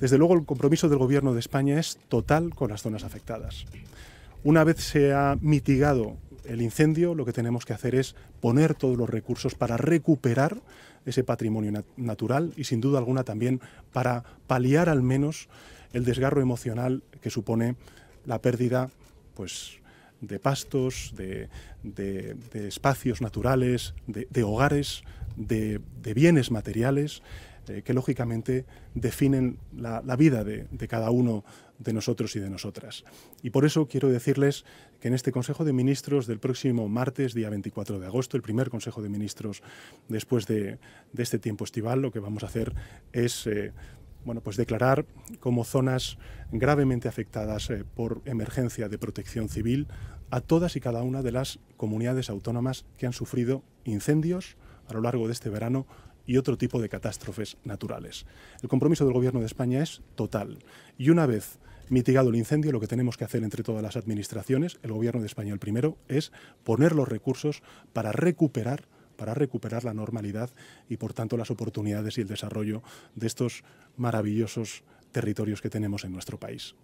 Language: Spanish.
Desde luego, el compromiso del Gobierno de España es total con las zonas afectadas. Una vez se ha mitigado el incendio, lo que tenemos que hacer es poner todos los recursos para recuperar ese patrimonio natural y sin duda alguna también para paliar al menos el desgarro emocional que supone la pérdida pues, de pastos, de, espacios naturales, de hogares, de bienes materiales este, que lógicamente definen la, vida de, cada uno de nosotros y de nosotras. Y por eso quiero decirles que en este Consejo de Ministros del próximo martes, día 24 de agosto, el primer Consejo de Ministros después de, este tiempo estival, lo que vamos a hacer es... Eh, bueno, pues declarar como zonas gravemente afectadas eh, por emergencia de protección civil a todas y cada una de las comunidades autónomas que han sufrido incendios a lo largo de este verano y otro tipo de catástrofes naturales. El compromiso del Gobierno de España es total y una vez mitigado el incendio, lo que tenemos que hacer entre todas las administraciones, el Gobierno de España el primero, es poner los recursos para recuperar para recuperar la normalidad y, por tanto, las oportunidades y el desarrollo de estos maravillosos territorios que tenemos en nuestro país.